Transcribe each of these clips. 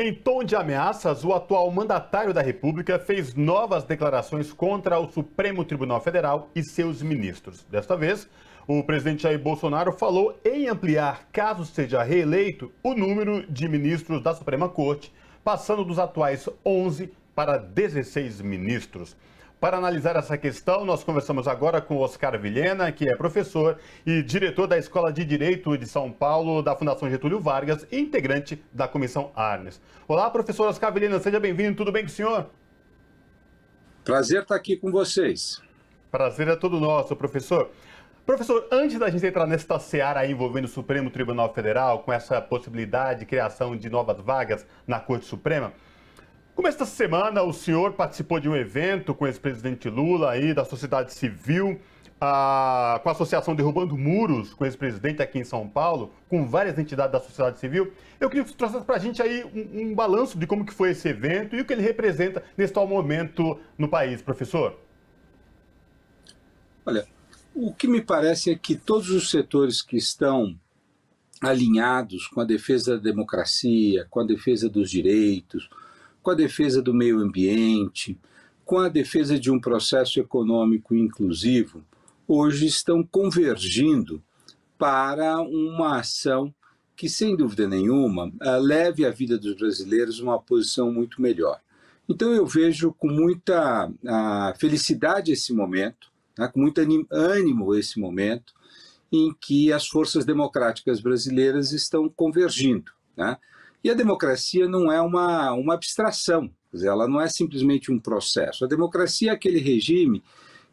Em tom de ameaças, o atual mandatário da República fez novas declarações contra o Supremo Tribunal Federal e seus ministros. Desta vez, o presidente Jair Bolsonaro falou em ampliar, caso seja reeleito, o número de ministros da Suprema Corte, passando dos atuais 11 para 16 ministros. Para analisar essa questão, nós conversamos agora com Oscar Vilhena, que é professor e diretor da Escola de Direito de São Paulo, da Fundação Getúlio Vargas, e integrante da Comissão Arnes. Olá, professor Oscar Vilhena, seja bem-vindo, tudo bem com o senhor? Prazer estar aqui com vocês. Prazer é todo nosso, professor. Professor, antes da gente entrar nesta seara envolvendo o Supremo Tribunal Federal, com essa possibilidade de criação de novas vagas na Corte Suprema, como esta semana o senhor participou de um evento com o ex-presidente Lula aí, da sociedade civil, a, com a associação Derrubando Muros, com o ex-presidente aqui em São Paulo, com várias entidades da sociedade civil. Eu queria que você trouxesse para a gente aí um, um, balanço de como que foi esse evento e o que ele representa neste atual momento no país, professor. Olha, o que me parece é que todos os setores que estão alinhados com a defesa da democracia, com a defesa dos direitos, com a defesa do meio ambiente, com a defesa de um processo econômico inclusivo, hoje estão convergindo para uma ação que, sem dúvida nenhuma, eh, leve a vida dos brasileiros uma posição muito melhor. Então, eu vejo com muita ah, felicidade esse momento, né, com muito ânimo esse momento, em que as forças democráticas brasileiras estão convergindo. Né. E a democracia não é uma, uma abstração, ela não é simplesmente um processo. A democracia é aquele regime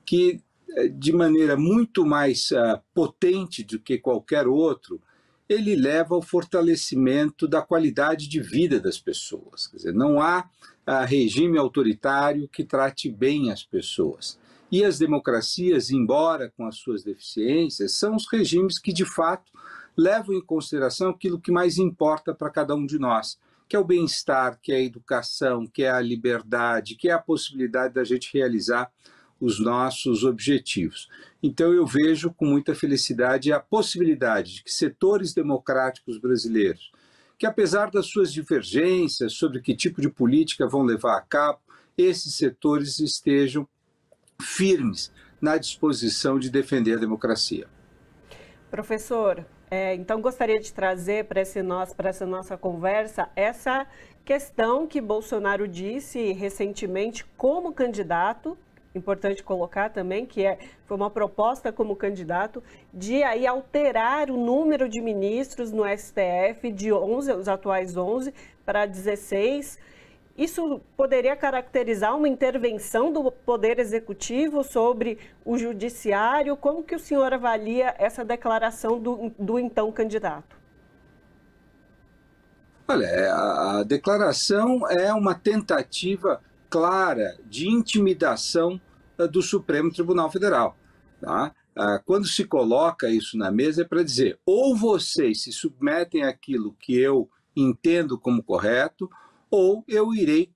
que, eh, de maneira muito mais ah, potente do que qualquer outro, ele leva ao fortalecimento da qualidade de vida das pessoas. Quer dizer, não há ah, regime autoritário que trate bem as pessoas. E as democracias, embora com as suas deficiências, são os regimes que, de fato, levam em consideração aquilo que mais importa para cada um de nós, que é o bem-estar, que é a educação, que é a liberdade, que é a possibilidade da gente realizar os nossos objetivos. Então eu vejo com muita felicidade a possibilidade de que setores democráticos brasileiros, que apesar das suas divergências sobre que tipo de política vão levar a cabo, esses setores estejam firmes na disposição de defender a democracia. Professor, é, então gostaria de trazer para essa nossa conversa essa questão que Bolsonaro disse recentemente como candidato, importante colocar também que é, foi uma proposta como candidato de aí alterar o número de ministros no STF de 11, os atuais 11, para 16 isso poderia caracterizar uma intervenção do Poder Executivo sobre o Judiciário? Como que o senhor avalia essa declaração do, do então candidato? Olha, é, a, declaração é uma tentativa clara de intimidação eh, do Supremo Tribunal Federal. Tá? Ah, quando se coloca isso na mesa é para dizer ou vocês se submetem àquilo que eu entendo como correto, ou eu irei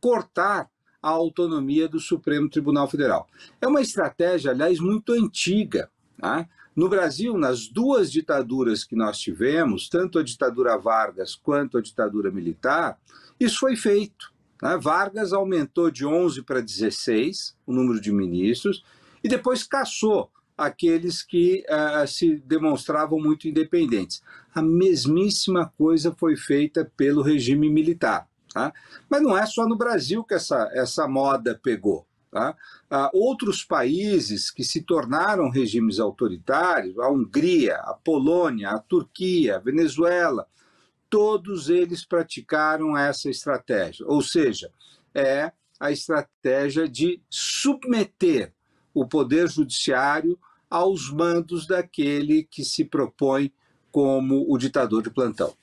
cortar a autonomia do Supremo Tribunal Federal. É uma estratégia, aliás, muito antiga. Né? No Brasil, nas duas ditaduras que nós tivemos, tanto a ditadura Vargas quanto a ditadura militar, isso foi feito. Né? Vargas aumentou de 11 para 16 o número de ministros e depois caçou aqueles que uh, se demonstravam muito independentes. A mesmíssima coisa foi feita pelo regime militar. Tá? Mas não é só no Brasil que essa, essa moda pegou. Tá? Ah, outros países que se tornaram regimes autoritários, a Hungria, a Polônia, a Turquia, a Venezuela, todos eles praticaram essa estratégia. Ou seja, é a estratégia de submeter o poder judiciário aos mandos daquele que se propõe como o ditador de plantão.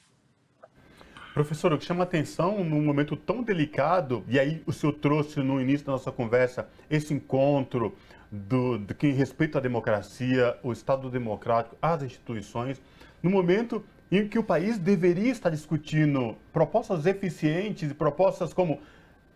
Professor, o que chama atenção num momento tão delicado, e aí o senhor trouxe no início da nossa conversa esse encontro do, do que respeita a democracia, o Estado democrático, as instituições, no momento em que o país deveria estar discutindo propostas eficientes e propostas como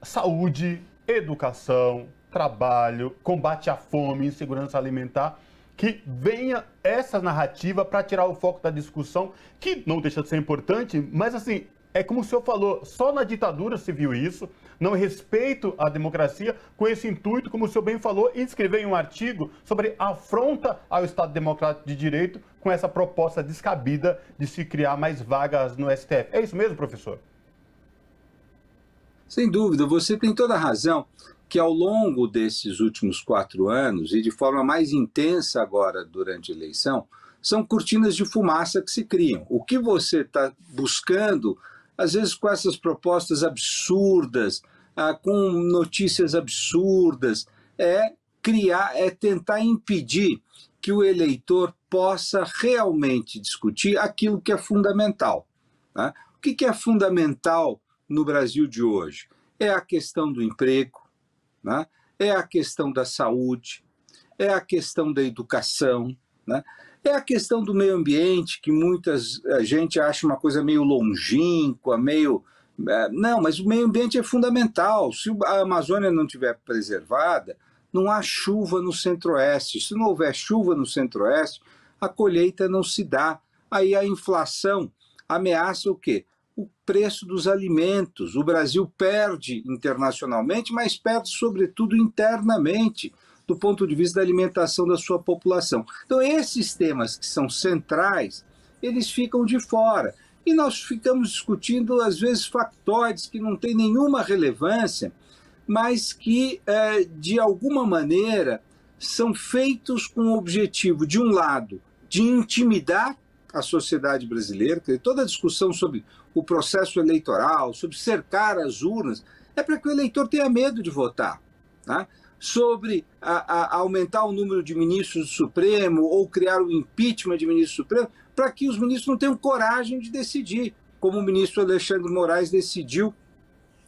saúde, educação, trabalho, combate à fome, insegurança alimentar, que venha essa narrativa para tirar o foco da discussão, que não deixa de ser importante, mas assim, é como o senhor falou, só na ditadura se viu isso, não respeito à democracia, com esse intuito, como o senhor bem falou, e escreveu em um artigo sobre afronta ao Estado Democrático de Direito com essa proposta descabida de se criar mais vagas no STF. É isso mesmo, professor? Sem dúvida, você tem toda a razão que ao longo desses últimos quatro anos, e de forma mais intensa agora durante a eleição, são cortinas de fumaça que se criam. O que você está buscando às vezes com essas propostas absurdas, ah, com notícias absurdas, é criar, é tentar impedir que o eleitor possa realmente discutir aquilo que é fundamental. Né? O que, que é fundamental no Brasil de hoje? É a questão do emprego, né? é a questão da saúde, é a questão da educação, né? É a questão do meio ambiente, que muita gente acha uma coisa meio longínqua, meio. É, não, mas o meio ambiente é fundamental. Se a Amazônia não estiver preservada, não há chuva no centro-oeste. Se não houver chuva no centro-oeste, a colheita não se dá. Aí a inflação ameaça o quê? O preço dos alimentos. O Brasil perde internacionalmente, mas perde, sobretudo, internamente do ponto de vista da alimentação da sua população. Então, esses temas que são centrais, eles ficam de fora. E nós ficamos discutindo, às vezes, factóides que não têm nenhuma relevância, mas que, é, de alguma maneira, são feitos com o objetivo, de um lado, de intimidar a sociedade brasileira, toda a discussão sobre o processo eleitoral, sobre cercar as urnas, é para que o eleitor tenha medo de votar. Tá? sobre a, a aumentar o número de ministros do Supremo ou criar o impeachment de ministro Supremo, para que os ministros não tenham coragem de decidir, como o ministro Alexandre Moraes decidiu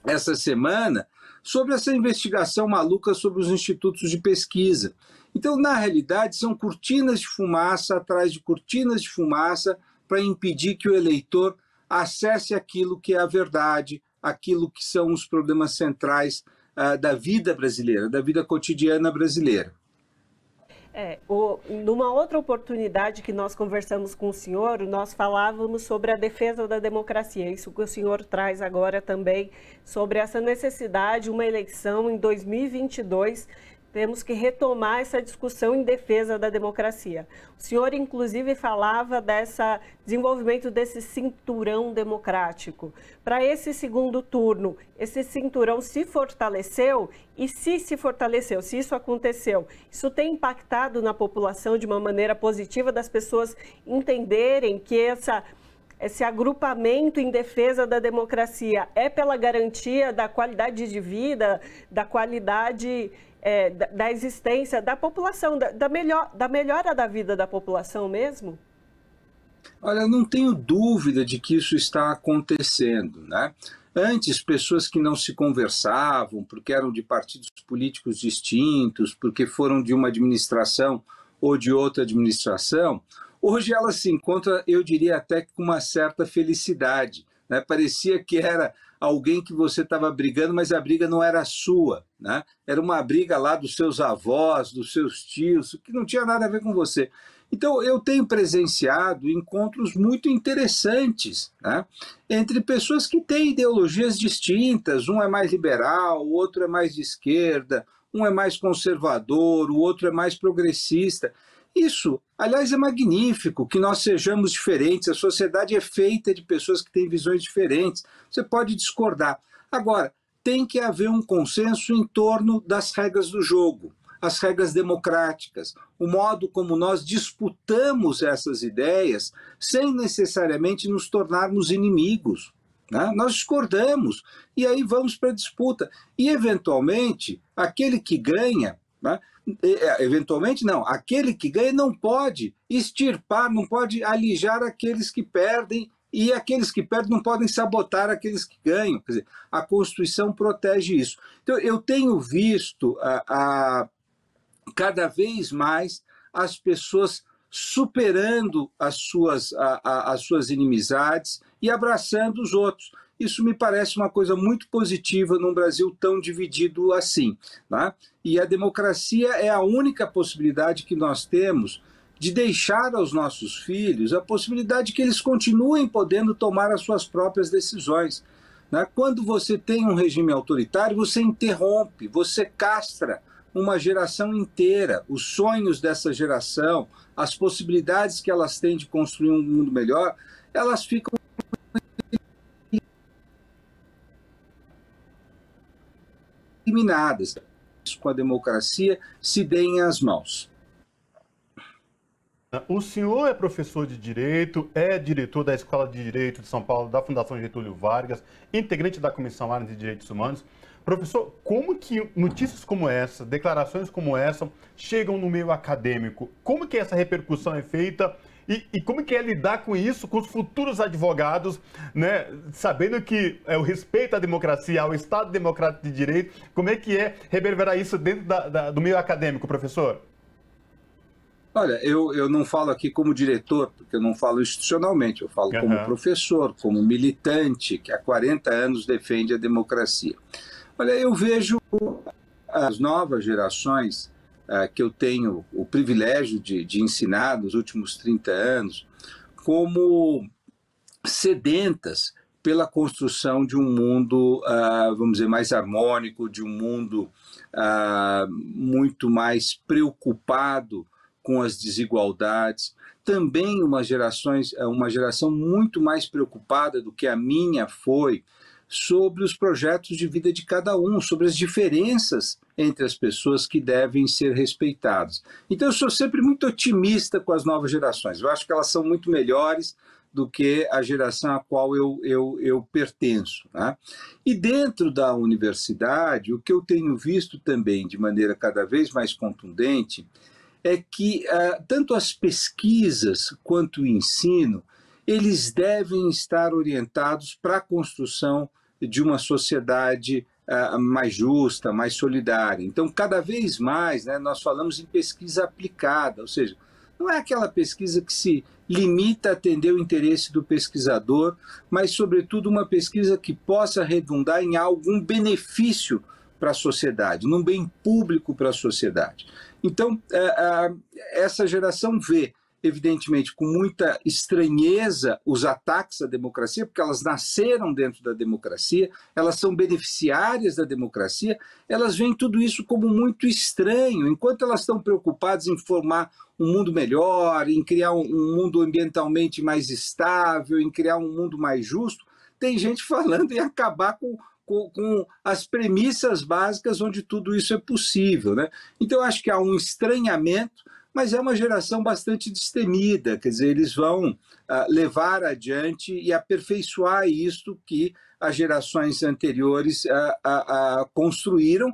essa semana sobre essa investigação maluca sobre os institutos de pesquisa. Então, na realidade, são cortinas de fumaça atrás de cortinas de fumaça para impedir que o eleitor acesse aquilo que é a verdade, aquilo que são os problemas centrais uh, da vida brasileira, da vida cotidiana brasileira. É, o, numa outra oportunidade que nós conversamos com o senhor, nós falávamos sobre a defesa da democracia, isso que o senhor traz agora também, sobre essa necessidade, uma eleição em 2022 temos que retomar essa discussão em defesa da democracia. O senhor, inclusive, falava desse desenvolvimento desse cinturão democrático. Para esse segundo turno, esse cinturão se fortaleceu e se se fortaleceu, se isso aconteceu, isso tem impactado na população de uma maneira positiva das pessoas entenderem que essa esse agrupamento em defesa da democracia é pela garantia da qualidade de vida, da qualidade é, da, da, existência da população, da, da, melhor, da melhora da vida da população mesmo? Olha, não tenho dúvida de que isso está acontecendo, né? Antes, pessoas que não se conversavam, porque eram de partidos políticos distintos, porque foram de uma administração ou de outra administração, hoje elas se encontram, eu diria até que com uma certa felicidade, né? Parecia que era alguém que você estava brigando, mas a briga não era sua. Né? Era uma briga lá dos seus avós, dos seus tios, que não tinha nada a ver com você. Então, eu tenho presenciado encontros muito interessantes né? entre pessoas que têm ideologias distintas. Um é mais liberal, o outro é mais de esquerda, um é mais conservador, o outro é mais progressista. Isso, aliás, é magnífico que nós sejamos diferentes. A sociedade é feita de pessoas que têm visões diferentes. Você pode discordar. Agora, tem que haver um consenso em torno das regras do jogo, as regras democráticas, o modo como nós disputamos essas ideias sem necessariamente nos tornarmos inimigos. Né? Nós discordamos e aí vamos para a disputa. E, eventualmente, aquele que ganha né? É, eventualmente, não. Aquele que ganha não pode extirpar, não pode alijar aqueles que perdem, e aqueles que perdem não podem sabotar aqueles que ganham. Quer dizer, a Constituição protege isso. Então, eu tenho visto a, ah, a ah, cada vez mais as pessoas superando as suas, a, a, as suas inimizades e abraçando os outros. Isso me parece uma coisa muito positiva num Brasil tão dividido assim. Né? E a democracia é a única possibilidade que nós temos de deixar aos nossos filhos a possibilidade que eles continuem podendo tomar as suas próprias decisões. Né? Quando você tem um regime autoritário, você interrompe, você castra uma geração inteira, os sonhos dessa geração, as possibilidades que elas têm de construir um mundo melhor, elas ficam eliminadas com a democracia se deem as mãos. O senhor é professor de direito, é diretor da Escola de Direito de São Paulo, da Fundação Getúlio Vargas, integrante da Comissão Área de Direitos Humanos. Professor, como que notícias como essa, declarações como essa, chegam no meio acadêmico? Como que essa repercussão é feita? E, e como que é lidar com isso, com os futuros advogados, né? sabendo que é, o respeito à democracia, ao Estado Democrático de Direito, como é que é reverberar isso dentro da, da, do meio acadêmico, professor? Olha, eu, eu não falo aqui como diretor, porque eu não falo institucionalmente, eu falo uhum. como professor, como militante, que há 40 anos defende a democracia. Olha, eu vejo ah, as novas gerações ah, que eu tenho o privilégio de, de ensinar nos últimos 30 anos como sedentas pela construção de um mundo, ah, vamos dizer, mais harmônico, de um mundo muito mais preocupado com as desigualdades. Também uma, gerações, uma geração muito mais preocupada do que a minha foi sobre os projetos de vida de cada um, sobre as diferenças entre as pessoas que devem ser respeitadas. Então, eu sou sempre muito otimista com as novas gerações. Eu acho que elas são muito melhores do que a geração à qual eu, eu, eu pertenço. Né? E dentro da universidade, o que eu tenho visto também de maneira cada vez mais contundente é que uh, tanto as pesquisas quanto o ensino eles devem estar orientados para a construção de uma sociedade ah, mais justa, mais solidária. Então, cada vez mais, né, nós falamos em pesquisa aplicada, ou seja, não é aquela pesquisa que se limita a atender o interesse do pesquisador, mas, sobretudo, uma pesquisa que possa redundar em algum benefício para a sociedade, num bem público para a sociedade. Então, eh, ah, essa geração vê evidentemente, com muita estranheza os ataques à democracia, porque elas nasceram dentro da democracia, elas são beneficiárias da democracia, elas veem tudo isso como muito estranho, enquanto elas estão preocupadas em formar um mundo melhor, em criar um mundo ambientalmente mais estável, em criar um mundo mais justo, tem gente falando em acabar com, com, as premissas básicas onde tudo isso é possível. Né? Então, acho que há um estranhamento mas é uma geração bastante destemida, quer dizer, eles vão ah, levar adiante e aperfeiçoar isto que as gerações anteriores ah, ah, construíram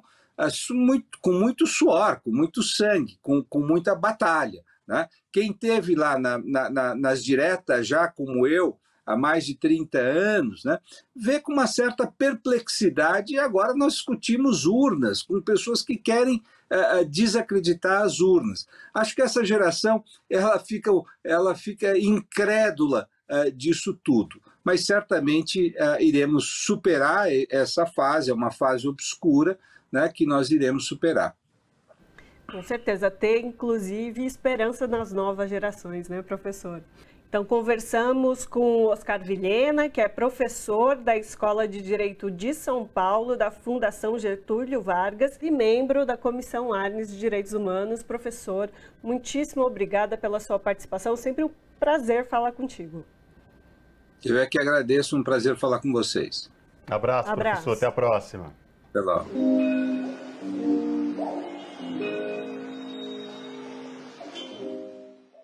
com muito suor, com muito sangue, com, com muita batalha. Né? Quem teve lá na, na, nas diretas já, como eu, há mais de 30 anos, né, vê com uma certa perplexidade e agora nós discutimos urnas com pessoas que querem uh, desacreditar as urnas. Acho que essa geração ela fica, ela fica incrédula uh, disso tudo, mas certamente uh, iremos superar essa fase, é uma fase obscura né, que nós iremos superar. Com certeza, ter inclusive esperança nas novas gerações, né, professor? Então, conversamos com Oscar Vilhena, que é professor da Escola de Direito de São Paulo, da Fundação Getúlio Vargas e membro da Comissão Arnes de Direitos Humanos. Professor, muitíssimo obrigada pela sua participação. Sempre um prazer falar contigo. Eu é que agradeço, um prazer falar com vocês. Abraço, Abraço. professor. Até a próxima. Até lá.